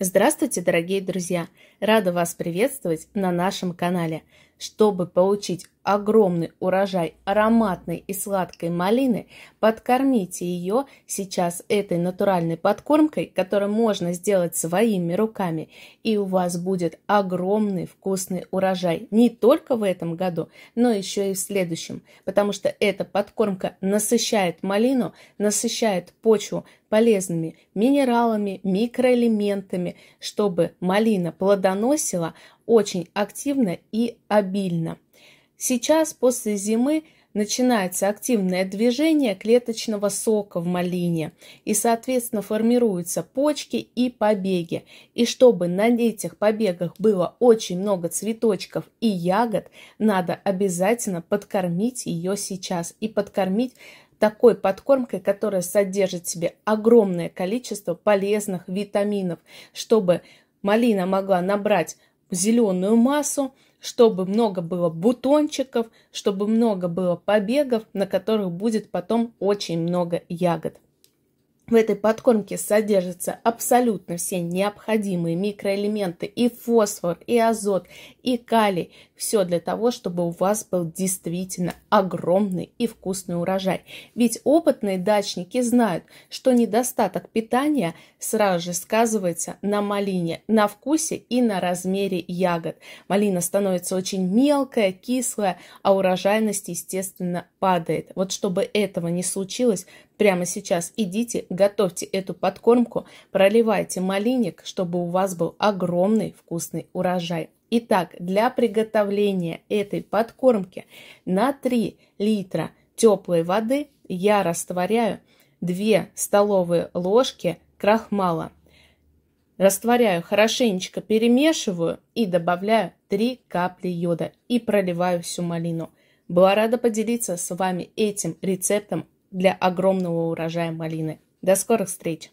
Здравствуйте, дорогие друзья! Рада вас приветствовать на нашем канале. Чтобы получить огромный урожай ароматной и сладкой малины, подкормите ее сейчас этой натуральной подкормкой, которую можно сделать своими руками, и у вас будет огромный вкусный урожай не только в этом году, но еще и в следующем, потому что эта подкормка насыщает малину, насыщает почву полезными минералами, микроэлементами, чтобы малина плодоносила, очень активно и обильно. Сейчас, после зимы, начинается активное движение клеточного сока в малине, и, соответственно, формируются почки и побеги. И чтобы на этих побегах было очень много цветочков и ягод, надо обязательно подкормить ее сейчас и подкормить такой подкормкой, которая содержит в себе огромное количество полезных витаминов, чтобы малина могла набрать зеленую массу, чтобы много было бутончиков, чтобы много было побегов, на которых будет потом очень много ягод. В этой подкормке содержатся абсолютно все необходимые микроэлементы, и фосфор, и азот, и калий. Все для того, чтобы у вас был действительно огромный и вкусный урожай. Ведь опытные дачники знают, что недостаток питания сразу же сказывается на малине, на вкусе и на размере ягод. Малина становится очень мелкая, кислая, а урожайность, естественно, падает. Вот чтобы этого не случилось, прямо сейчас идите Готовьте эту подкормку, проливайте малиник, чтобы у вас был огромный вкусный урожай. Итак, для приготовления этой подкормки на 3 литра теплой воды я растворяю 2 столовые ложки крахмала. Растворяю хорошенечко, перемешиваю и добавляю 3 капли йода и проливаю всю малину. Была рада поделиться с вами этим рецептом для огромного урожая малины. До скорых встреч!